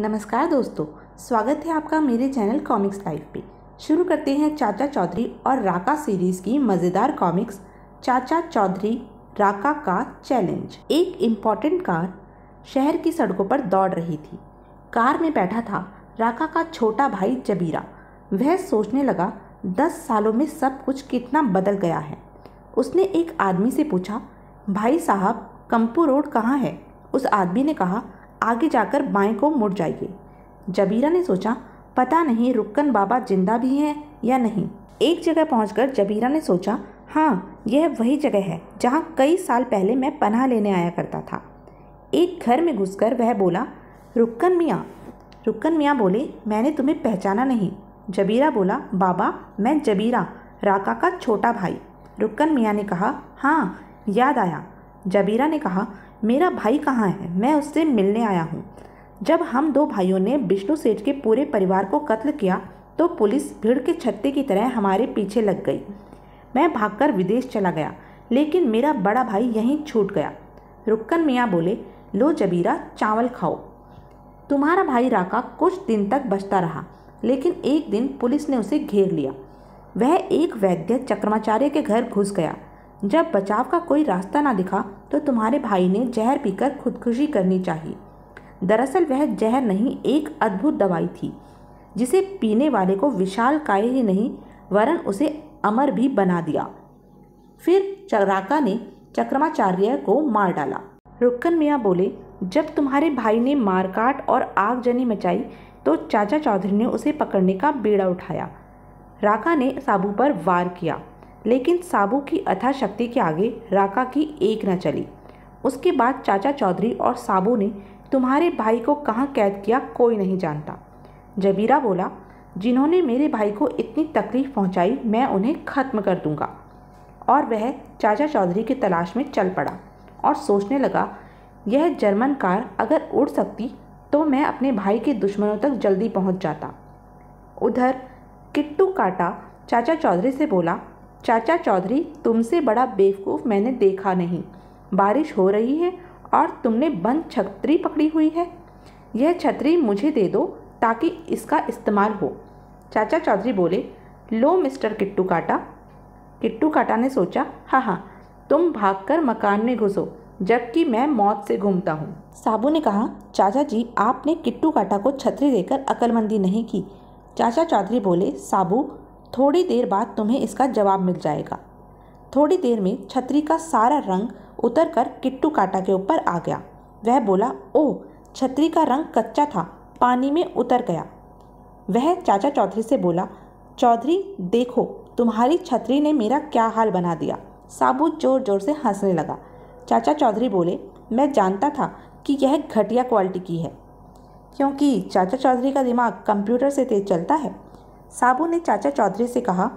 नमस्कार दोस्तों स्वागत है आपका मेरे चैनल कॉमिक्स लाइफ पे शुरू करते हैं चाचा चौधरी और राका सीरीज़ की मज़ेदार कॉमिक्स चाचा चौधरी राका का चैलेंज एक इम्पॉर्टेंट कार शहर की सड़कों पर दौड़ रही थी कार में बैठा था राका का छोटा भाई जबीरा वह सोचने लगा दस सालों में सब कुछ कितना बदल गया है उसने एक आदमी से पूछा भाई साहब कंपू रोड कहाँ है उस आदमी ने कहा आगे जाकर बाएं को मुड़ जाइए जबीरा ने सोचा पता नहीं रुक्कन बाबा जिंदा भी हैं या नहीं एक जगह पहुंचकर जबीरा ने सोचा हाँ यह वही जगह है जहाँ कई साल पहले मैं पनाह लेने आया करता था एक घर में घुसकर वह बोला रुक्कन मियाँ रुक्कन मियाँ बोले मैंने तुम्हें पहचाना नहीं जबीरा बोला बाबा मैं जबीरा राका का छोटा भाई रुक्कन मियाँ ने कहा हाँ याद आया जबीरा ने कहा मेरा भाई कहाँ है मैं उससे मिलने आया हूँ जब हम दो भाइयों ने विष्णु सेठ के पूरे परिवार को कत्ल किया तो पुलिस भीड़ के छत्ते की तरह हमारे पीछे लग गई मैं भागकर विदेश चला गया लेकिन मेरा बड़ा भाई यहीं छूट गया रुक्कन मियाँ बोले लो जबीरा चावल खाओ तुम्हारा भाई राका कुछ दिन तक बचता रहा लेकिन एक दिन पुलिस ने उसे घेर लिया वह एक वैद्य चक्रमाचार्य के घर घुस गया जब बचाव का कोई रास्ता ना दिखा तो तुम्हारे भाई ने जहर पीकर खुदकुशी करनी चाहिए दरअसल वह जहर नहीं एक अद्भुत दवाई थी जिसे पीने वाले को विशाल काय ही नहीं वरन उसे अमर भी बना दिया फिर चराका ने चक्रमाचार्य को मार डाला रुक्कन मियाँ बोले जब तुम्हारे भाई ने मारकाट और आगजनी मचाई तो चाचा चौधरी ने उसे पकड़ने का बेड़ा उठाया राका ने साबू पर वार किया लेकिन साबू की अथा शक्ति के आगे राका की एक न चली उसके बाद चाचा चौधरी और साबू ने तुम्हारे भाई को कहाँ कैद किया कोई नहीं जानता जबीरा बोला जिन्होंने मेरे भाई को इतनी तकलीफ़ पहुँचाई मैं उन्हें ख़त्म कर दूँगा और वह चाचा चौधरी की तलाश में चल पड़ा और सोचने लगा यह जर्मन कार अगर उड़ सकती तो मैं अपने भाई के दुश्मनों तक जल्दी पहुंच जाता उधर किट्टू काटा चाचा चौधरी से बोला चाचा चौधरी तुमसे बड़ा बेवकूफ़ मैंने देखा नहीं बारिश हो रही है और तुमने बंद छतरी पकड़ी हुई है यह छतरी मुझे दे दो ताकि इसका इस्तेमाल हो चाचा चौधरी बोले लो मिस्टर किट्टू काटा किट्टू काटा ने सोचा हाँ हाँ तुम भागकर मकान में घुसो जबकि मैं मौत से घूमता हूँ साबू ने कहा चाचा जी आपने किट्टू काटा को छतरी देकर अकलमंदी नहीं की चाचा चौधरी बोले साबू थोड़ी देर बाद तुम्हें इसका जवाब मिल जाएगा थोड़ी देर में छतरी का सारा रंग उतर कर किट्टू काटा के ऊपर आ गया वह बोला ओ छतरी का रंग कच्चा था पानी में उतर गया वह चाचा चौधरी से बोला चौधरी देखो तुम्हारी छतरी ने मेरा क्या हाल बना दिया साबू जोर जोर से हंसने लगा चाचा चौधरी बोले मैं जानता था कि यह घटिया क्वालिटी की है क्योंकि चाचा चौधरी का दिमाग कंप्यूटर से तेज चलता है साबू ने चाचा चौधरी से कहा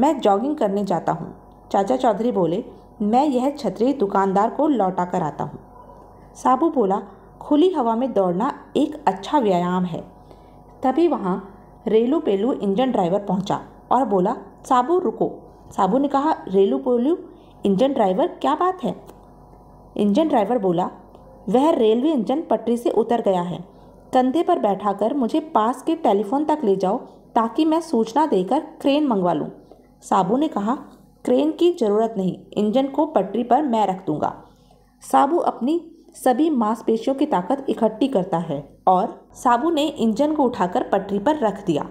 मैं जॉगिंग करने जाता हूँ चाचा चौधरी बोले मैं यह छतरी दुकानदार को लौटा कर आता हूँ साबू बोला खुली हवा में दौड़ना एक अच्छा व्यायाम है तभी वहाँ रेलू पेलू इंजन ड्राइवर पहुँचा और बोला साबू रुको साबू ने कहा रेलू पेलू इंजन ड्राइवर क्या बात है इंजन ड्राइवर बोला वह रेलवे इंजन पटरी से उतर गया है कंधे पर कर मुझे पास के टेलीफोन तक ले जाओ ताकि मैं सूचना देकर क्रेन मंगवा लूँ साबू ने कहा क्रेन की ज़रूरत नहीं इंजन को पटरी पर मैं रख दूँगा साबू अपनी सभी मांसपेशियों की ताकत इकट्ठी करता है और साबू ने इंजन को उठाकर पटरी पर रख दिया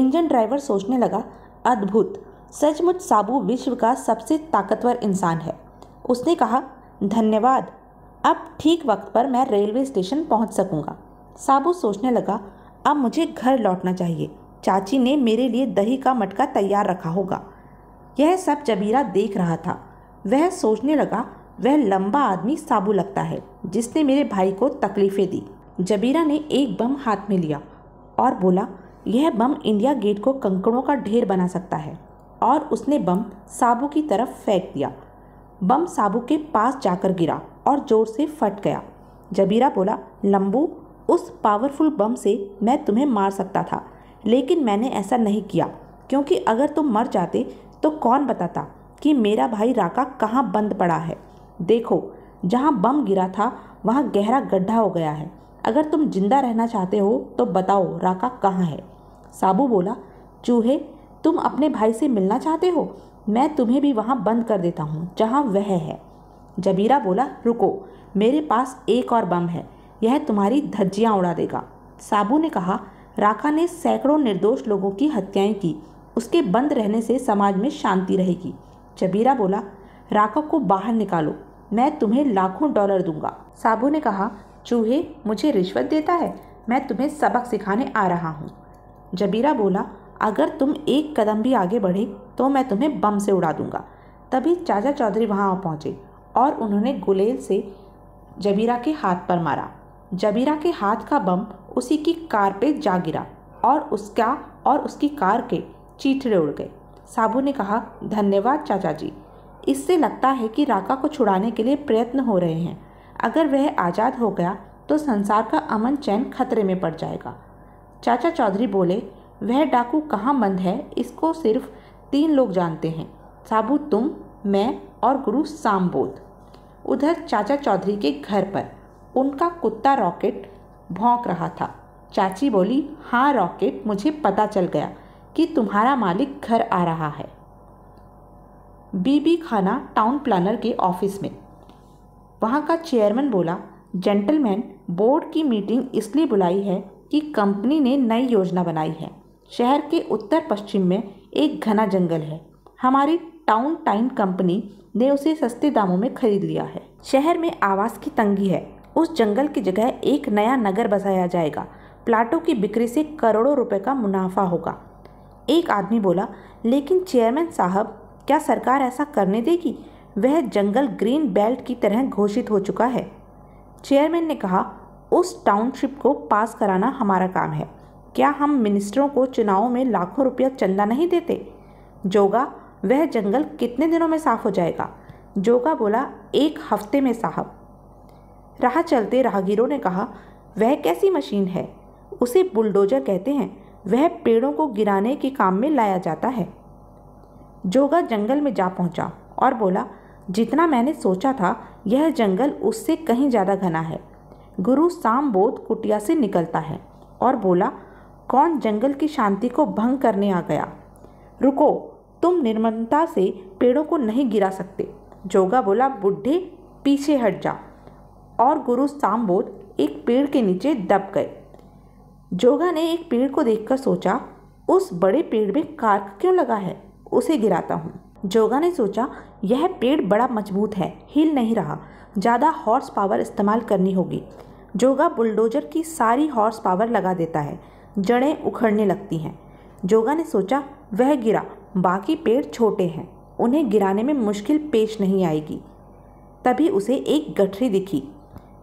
इंजन ड्राइवर सोचने लगा अद्भुत सचमुच साबू विश्व का सबसे ताकतवर इंसान है उसने कहा धन्यवाद अब ठीक वक्त पर मैं रेलवे स्टेशन पहुंच सकूंगा साबू सोचने लगा अब मुझे घर लौटना चाहिए चाची ने मेरे लिए दही का मटका तैयार रखा होगा यह सब जबीरा देख रहा था वह सोचने लगा वह लंबा आदमी साबू लगता है जिसने मेरे भाई को तकलीफ़ें दी जबीरा ने एक बम हाथ में लिया और बोला यह बम इंडिया गेट को कंकड़ों का ढेर बना सकता है और उसने बम साबू की तरफ फेंक दिया बम साबू के पास जाकर गिरा और ज़ोर से फट गया जबीरा बोला लंबू उस पावरफुल बम से मैं तुम्हें मार सकता था लेकिन मैंने ऐसा नहीं किया क्योंकि अगर तुम मर जाते तो कौन बताता कि मेरा भाई राका कहाँ बंद पड़ा है देखो जहाँ बम गिरा था वहाँ गहरा गड्ढा हो गया है अगर तुम जिंदा रहना चाहते हो तो बताओ राका कहाँ है साबू बोला चूहे तुम अपने भाई से मिलना चाहते हो मैं तुम्हें भी वहाँ बंद कर देता हूँ जहाँ वह है जबीरा बोला रुको मेरे पास एक और बम है यह तुम्हारी धज्जियाँ उड़ा देगा साबू ने कहा राखा ने सैकड़ों निर्दोष लोगों की हत्याएं की उसके बंद रहने से समाज में शांति रहेगी जबीरा बोला राखा को बाहर निकालो मैं तुम्हें लाखों डॉलर दूंगा साबू ने कहा चूहे मुझे रिश्वत देता है मैं तुम्हें सबक सिखाने आ रहा हूँ जबीरा बोला अगर तुम एक कदम भी आगे बढ़े तो मैं तुम्हें बम से उड़ा दूंगा तभी चाचा चौधरी वहाँ पहुँचे और उन्होंने गुलेल से जबीरा के हाथ पर मारा जबीरा के हाथ का बम उसी की कार पे जा गिरा और उसका और उसकी कार के चीथड़े उड़ गए साबू ने कहा धन्यवाद चाचा जी इससे लगता है कि राका को छुड़ाने के लिए प्रयत्न हो रहे हैं अगर वह आज़ाद हो गया तो संसार का अमन चैन खतरे में पड़ जाएगा चाचा चौधरी बोले वह डाकू कहाँ बंद है इसको सिर्फ तीन लोग जानते हैं साबू तुम मैं और गुरु सामबोध उधर चाचा चौधरी के घर पर उनका कुत्ता रॉकेट भौंक रहा था चाची बोली हाँ रॉकेट मुझे पता चल गया कि तुम्हारा मालिक घर आ रहा है बीबी खाना टाउन प्लानर के ऑफिस में वहाँ का चेयरमैन बोला जेंटलमैन बोर्ड की मीटिंग इसलिए बुलाई है कि कंपनी ने नई योजना बनाई है शहर के उत्तर पश्चिम में एक घना जंगल है हमारी टाउन टाइन कंपनी ने उसे सस्ते दामों में खरीद लिया है शहर में आवास की तंगी है उस जंगल की जगह एक नया नगर बसाया जाएगा प्लाटों की बिक्री से करोड़ों रुपए का मुनाफा होगा एक आदमी बोला लेकिन चेयरमैन साहब क्या सरकार ऐसा करने देगी वह जंगल ग्रीन बेल्ट की तरह घोषित हो चुका है चेयरमैन ने कहा उस टाउनशिप को पास कराना हमारा काम है क्या हम मिनिस्टरों को चुनावों में लाखों रुपया चंदा नहीं देते जोगा वह जंगल कितने दिनों में साफ हो जाएगा जोगा बोला एक हफ्ते में साहब राह चलते राहगीरों ने कहा वह कैसी मशीन है उसे बुलडोजर कहते हैं वह पेड़ों को गिराने के काम में लाया जाता है जोगा जंगल में जा पहुंचा और बोला जितना मैंने सोचा था यह जंगल उससे कहीं ज़्यादा घना है गुरु सामबोध कुटिया से निकलता है और बोला कौन जंगल की शांति को भंग करने आ गया रुको तुम निर्ममता से पेड़ों को नहीं गिरा सकते जोगा बोला बुढ़े पीछे हट जा और गुरु सामबोध एक पेड़ के नीचे दब गए जोगा ने एक पेड़ को देखकर सोचा उस बड़े पेड़ में कार्क क्यों लगा है उसे गिराता हूँ जोगा ने सोचा यह पेड़ बड़ा मजबूत है हिल नहीं रहा ज़्यादा हॉर्स पावर इस्तेमाल करनी होगी जोगा बुलडोजर की सारी हॉर्स पावर लगा देता है जड़ें उखड़ने लगती हैं जोगा ने सोचा वह गिरा बाकी पेड़ छोटे हैं उन्हें गिराने में मुश्किल पेश नहीं आएगी तभी उसे एक गठरी दिखी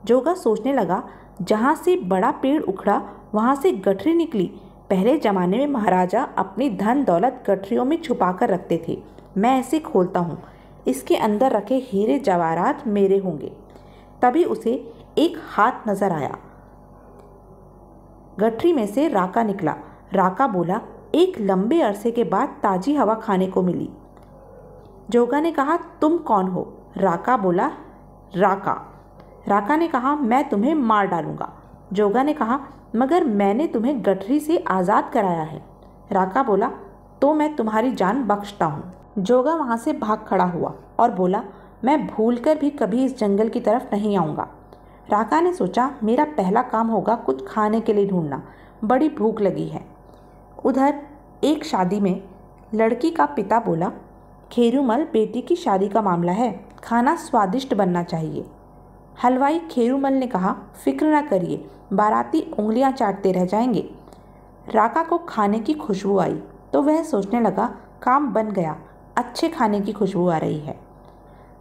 जोगा सोचने लगा जहाँ से बड़ा पेड़ उखड़ा वहाँ से गठरी निकली पहले ज़माने में महाराजा अपनी धन दौलत गठरियों में छुपा कर रखते थे मैं ऐसे खोलता हूँ इसके अंदर रखे हीरे जवाहरात मेरे होंगे तभी उसे एक हाथ नजर आया गठरी में से राका निकला राका बोला एक लंबे अरसे के बाद ताजी हवा खाने को मिली जोगा ने कहा तुम कौन हो राका बोला राका राका ने कहा मैं तुम्हें मार डालूंगा जोगा ने कहा मगर मैंने तुम्हें गठरी से आज़ाद कराया है राका बोला तो मैं तुम्हारी जान बख्शता हूँ जोगा वहाँ से भाग खड़ा हुआ और बोला मैं भूल कर भी कभी इस जंगल की तरफ नहीं आऊँगा राका ने सोचा मेरा पहला काम होगा कुछ खाने के लिए ढूंढना बड़ी भूख लगी है उधर एक शादी में लड़की का पिता बोला खेरूमल बेटी की शादी का मामला है खाना स्वादिष्ट बनना चाहिए हलवाई खेरूमल ने कहा फिक्र ना करिए बाराती उंगलियां चाटते रह जाएंगे राका को खाने की खुशबू आई तो वह सोचने लगा काम बन गया अच्छे खाने की खुशबू आ रही है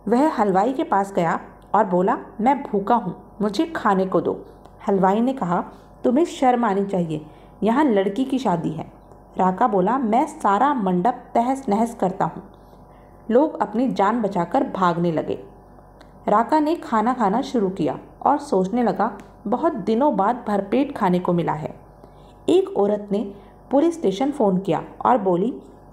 वह हलवाई के पास गया और बोला मैं भूखा हूँ मुझे खाने को दो हलवाई ने कहा तुम्हें शर्म आनी चाहिए यहाँ लड़की की शादी है राका बोला मैं सारा मंडप तहस नहस करता हूँ लोग अपनी जान बचाकर भागने लगे राका ने खाना खाना शुरू किया और सोचने लगा बहुत दिनों बाद भरपेट खाने को मिला है एक औरत ने पुलिस स्टेशन फ़ोन किया और बोली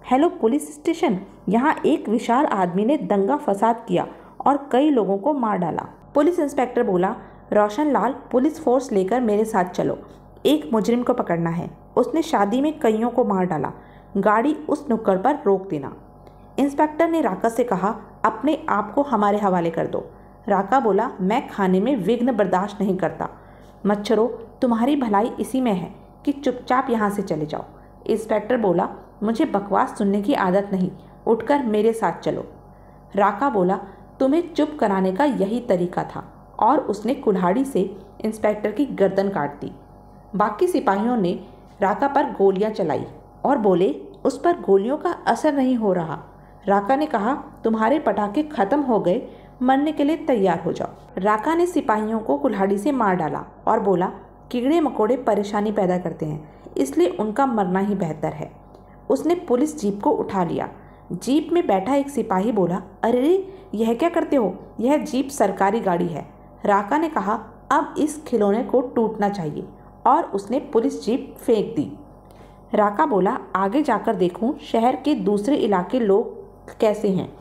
हेलो पुलिस स्टेशन यहाँ एक विशाल आदमी ने दंगा फसाद किया और कई लोगों को मार डाला पुलिस इंस्पेक्टर बोला रोशन लाल पुलिस फोर्स लेकर मेरे साथ चलो एक मुजरिम को पकड़ना है उसने शादी में कईयों को मार डाला गाड़ी उस नुक्कड़ पर रोक देना इंस्पेक्टर ने राकस से कहा अपने आप को हमारे हवाले कर दो राका बोला मैं खाने में विघ्न बर्दाश्त नहीं करता मच्छरों तुम्हारी भलाई इसी में है कि चुपचाप यहाँ से चले जाओ इंस्पेक्टर बोला मुझे बकवास सुनने की आदत नहीं उठकर मेरे साथ चलो राका बोला तुम्हें चुप कराने का यही तरीका था और उसने कुल्हाड़ी से इंस्पेक्टर की गर्दन काट दी बाकी सिपाहियों ने राका पर गोलियां चलाई और बोले उस पर गोलियों का असर नहीं हो रहा राका ने कहा तुम्हारे पटाखे ख़त्म हो गए मरने के लिए तैयार हो जाओ राका ने सिपाहियों को कुल्हाड़ी से मार डाला और बोला कीड़े मकोड़े परेशानी पैदा करते हैं इसलिए उनका मरना ही बेहतर है उसने पुलिस जीप को उठा लिया जीप में बैठा एक सिपाही बोला अरे यह क्या करते हो यह जीप सरकारी गाड़ी है राका ने कहा अब इस खिलौने को टूटना चाहिए और उसने पुलिस जीप फेंक दी राका बोला आगे जाकर देखूं शहर के दूसरे इलाके लोग कैसे हैं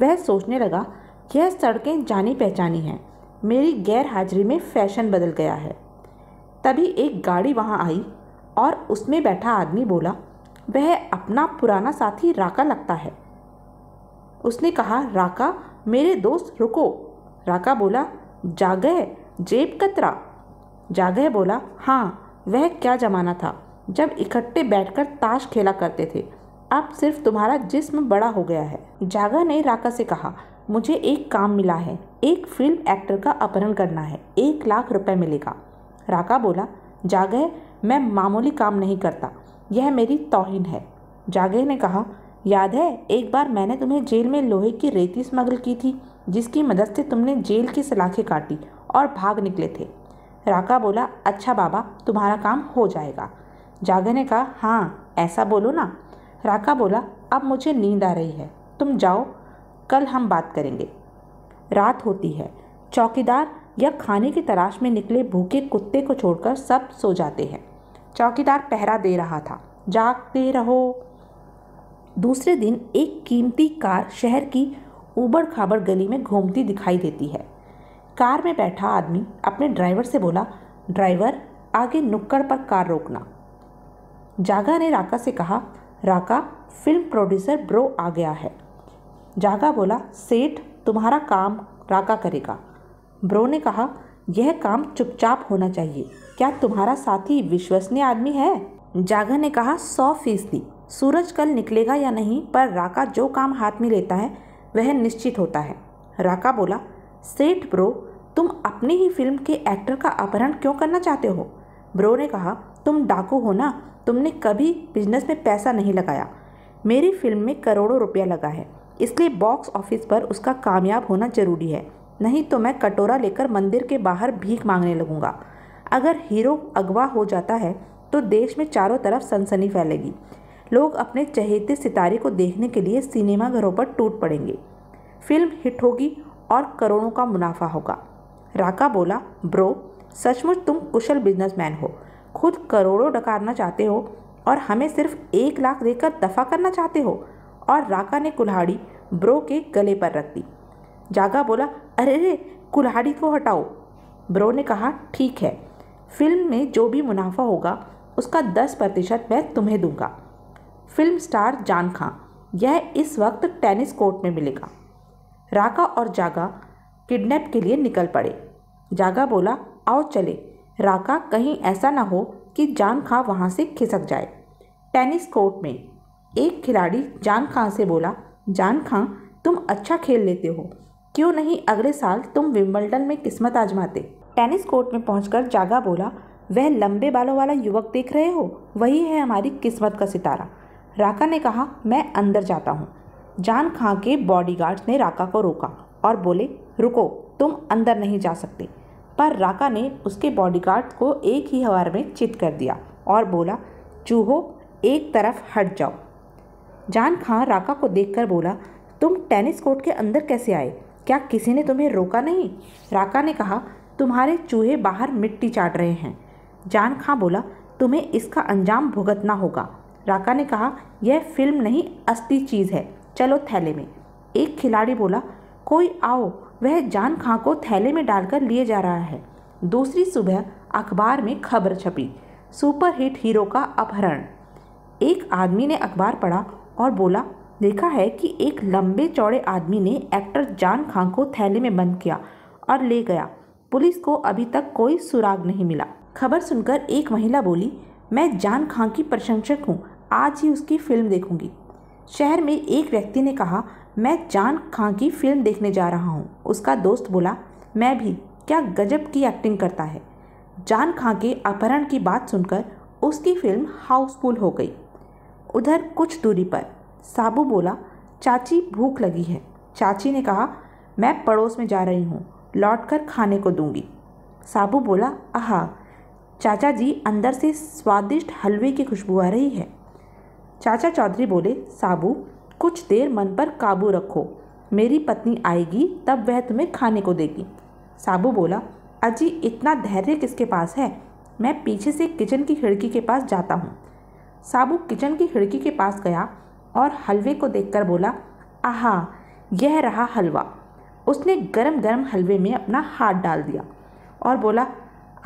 वह सोचने लगा यह सड़कें जानी पहचानी हैं मेरी गैर हाजिरी में फैशन बदल गया है तभी एक गाड़ी वहाँ आई और उसमें बैठा आदमी बोला वह अपना पुराना साथी राका लगता है उसने कहा राका मेरे दोस्त रुको राका बोला जागह जेब कतरा जागह बोला हाँ वह क्या ज़माना था जब इकट्ठे बैठकर ताश खेला करते थे अब सिर्फ तुम्हारा जिस्म बड़ा हो गया है जागा ने राका से कहा मुझे एक काम मिला है एक फिल्म एक्टर का अपहरण करना है एक लाख रुपए मिलेगा राका बोला जागह मैं मामूली काम नहीं करता यह मेरी तोहिन है जागह ने कहा याद है एक बार मैंने तुम्हें जेल में लोहे की रेती स्मगल की थी जिसकी मदद से तुमने जेल की सलाखें काटी और भाग निकले थे राका बोला अच्छा बाबा तुम्हारा काम हो जाएगा जागह ने कहा हाँ ऐसा बोलो ना राका बोला अब मुझे नींद आ रही है तुम जाओ कल हम बात करेंगे रात होती है चौकीदार या खाने की तलाश में निकले भूखे कुत्ते को छोड़कर सब सो जाते हैं चौकीदार पहरा दे रहा था जागते रहो दूसरे दिन एक कीमती कार शहर की ऊबड़ खाबड़ गली में घूमती दिखाई देती है कार में बैठा आदमी अपने ड्राइवर से बोला ड्राइवर आगे नुक्कड़ पर कार रोकना जागा ने राका से कहा राका फिल्म प्रोड्यूसर ब्रो आ गया है जागा बोला सेठ तुम्हारा काम राका करेगा ब्रो ने कहा यह काम चुपचाप होना चाहिए क्या तुम्हारा साथी विश्वसनीय आदमी है जागा ने कहा सौ फीसदी सूरज कल निकलेगा या नहीं पर राका जो काम हाथ में लेता है वह निश्चित होता है राका बोला सेठ ब्रो तुम अपनी ही फिल्म के एक्टर का अपहरण क्यों करना चाहते हो ब्रो ने कहा तुम डाकू हो ना तुमने कभी बिजनेस में पैसा नहीं लगाया मेरी फिल्म में करोड़ों रुपया लगा है इसलिए बॉक्स ऑफिस पर उसका कामयाब होना ज़रूरी है नहीं तो मैं कटोरा लेकर मंदिर के बाहर भीख मांगने लगूंगा अगर हीरो अगवा हो जाता है तो देश में चारों तरफ सनसनी फैलेगी लोग अपने चहेते सितारे को देखने के लिए सिनेमाघरों पर टूट पड़ेंगे फिल्म हिट होगी और करोड़ों का मुनाफा होगा राका बोला ब्रो सचमुच तुम कुशल बिजनेसमैन हो खुद करोड़ों डकारना चाहते हो और हमें सिर्फ एक लाख देकर दफा करना चाहते हो और राका ने कुल्हाड़ी ब्रो के गले पर रख दी जागा बोला अरे रे कुल्हाड़ी को हटाओ ब्रो ने कहा ठीक है फिल्म में जो भी मुनाफा होगा उसका दस प्रतिशत मैं तुम्हें दूंगा फिल्म स्टार जान खां यह इस वक्त टेनिस कोर्ट में मिलेगा राका और जागा किडनैप के लिए निकल पड़े जागा बोला आओ चले राका कहीं ऐसा ना हो कि जान खां वहाँ से खिसक जाए टेनिस कोर्ट में एक खिलाड़ी जान खां से बोला जान खां तुम अच्छा खेल लेते हो क्यों नहीं अगले साल तुम विम्बल्टन में किस्मत आजमाते टेनिस कोर्ट में पहुंचकर जागा बोला वह लंबे बालों वाला युवक देख रहे हो वही है हमारी किस्मत का सितारा राका ने कहा मैं अंदर जाता हूँ जान खां के बॉडीगार्ड्स ने राका को रोका और बोले रुको तुम अंदर नहीं जा सकते पर राका ने उसके बॉडीगार्ड को एक ही हवार में चित कर दिया और बोला चूहो एक तरफ हट जाओ जान खां राका को देखकर बोला तुम टेनिस कोर्ट के अंदर कैसे आए क्या किसी ने तुम्हें रोका नहीं राका ने कहा तुम्हारे चूहे बाहर मिट्टी चाट रहे हैं जान खां बोला तुम्हें इसका अंजाम भुगतना होगा राका ने कहा यह फिल्म नहीं असली चीज़ है चलो थैले में एक खिलाड़ी बोला कोई आओ वह जान खां को थैले में डालकर लिए जा रहा है दूसरी सुबह अखबार में खबर छपी सुपरहिट हीरो का अपहरण एक आदमी ने अखबार पढ़ा और बोला लिखा है कि एक लंबे चौड़े आदमी ने एक्टर जान खान को थैले में बंद किया और ले गया पुलिस को अभी तक कोई सुराग नहीं मिला खबर सुनकर एक महिला बोली मैं जान खां की प्रशंसक हूँ आज ही उसकी फ़िल्म देखूंगी शहर में एक व्यक्ति ने कहा मैं जान खां की फ़िल्म देखने जा रहा हूँ उसका दोस्त बोला मैं भी क्या गजब की एक्टिंग करता है जान खां के अपहरण की बात सुनकर उसकी फ़िल्म हाउसफुल हो गई उधर कुछ दूरी पर साबू बोला चाची भूख लगी है चाची ने कहा मैं पड़ोस में जा रही हूँ लौट कर खाने को दूंगी साबू बोला आह चाचा जी अंदर से स्वादिष्ट हलवे की खुशबू आ रही है चाचा चौधरी बोले साबू कुछ देर मन पर काबू रखो मेरी पत्नी आएगी तब वह तुम्हें खाने को देगी साबू बोला अजी इतना धैर्य किसके पास है मैं पीछे से किचन की खिड़की के पास जाता हूँ साबू किचन की खिड़की के पास गया और हलवे को देखकर बोला आहा यह रहा हलवा उसने गरम गरम हलवे में अपना हाथ डाल दिया और बोला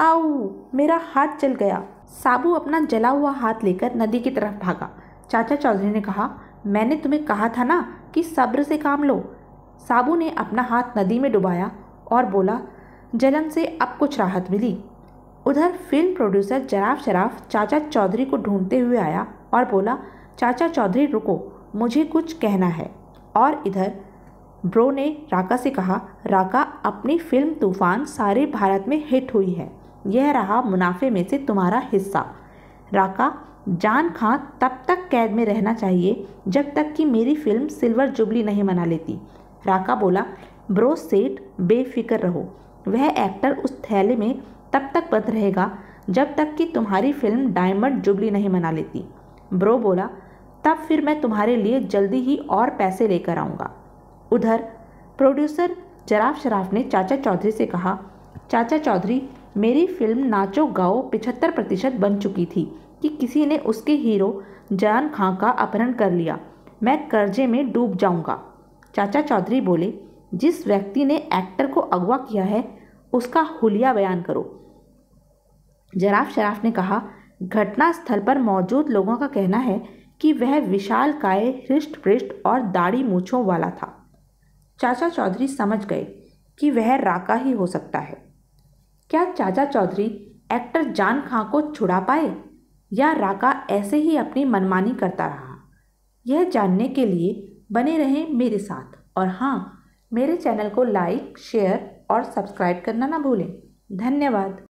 आऊ मेरा हाथ जल गया साबू अपना जला हुआ हाथ लेकर नदी की तरफ भागा चाचा चौधरी ने कहा मैंने तुम्हें कहा था ना कि सब्र से काम लो साबू ने अपना हाथ नदी में डुबाया और बोला जलन से अब कुछ राहत मिली उधर फिल्म प्रोड्यूसर जराफ शराफ चाचा चौधरी को ढूंढते हुए आया और बोला चाचा चौधरी रुको मुझे कुछ कहना है और इधर ब्रो ने राका से कहा राका अपनी फिल्म तूफ़ान सारे भारत में हिट हुई है यह रहा मुनाफे में से तुम्हारा हिस्सा राका जान खां तब तक कैद में रहना चाहिए जब तक कि मेरी फिल्म सिल्वर जुबली नहीं मना लेती राका बोला ब्रो सेठ बेफिक्र रहो वह एक्टर उस थैले में तब तक बंद रहेगा जब तक कि तुम्हारी फिल्म डायमंड जुबली नहीं मना लेती ब्रो बोला तब फिर मैं तुम्हारे लिए जल्दी ही और पैसे लेकर आऊँगा उधर प्रोड्यूसर जराफ शराफ ने चाचा चौधरी से कहा चाचा चौधरी मेरी फिल्म नाचो गाओ पिछहत्तर प्रतिशत बन चुकी थी कि किसी ने उसके हीरो जान खां का अपहरण कर लिया मैं कर्जे में डूब जाऊंगा चाचा चौधरी बोले जिस व्यक्ति ने एक्टर को अगवा किया है उसका हुलिया बयान करो जराफ शराफ ने कहा घटना स्थल पर मौजूद लोगों का कहना है कि वह विशाल काय हृष्ट पृष्ठ और दाढ़ी मूछों वाला था चाचा चौधरी समझ गए कि वह राका ही हो सकता है क्या चाचा चौधरी एक्टर जान खां को छुड़ा पाए या राका ऐसे ही अपनी मनमानी करता रहा यह जानने के लिए बने रहें मेरे साथ और हाँ मेरे चैनल को लाइक शेयर और सब्सक्राइब करना ना भूलें धन्यवाद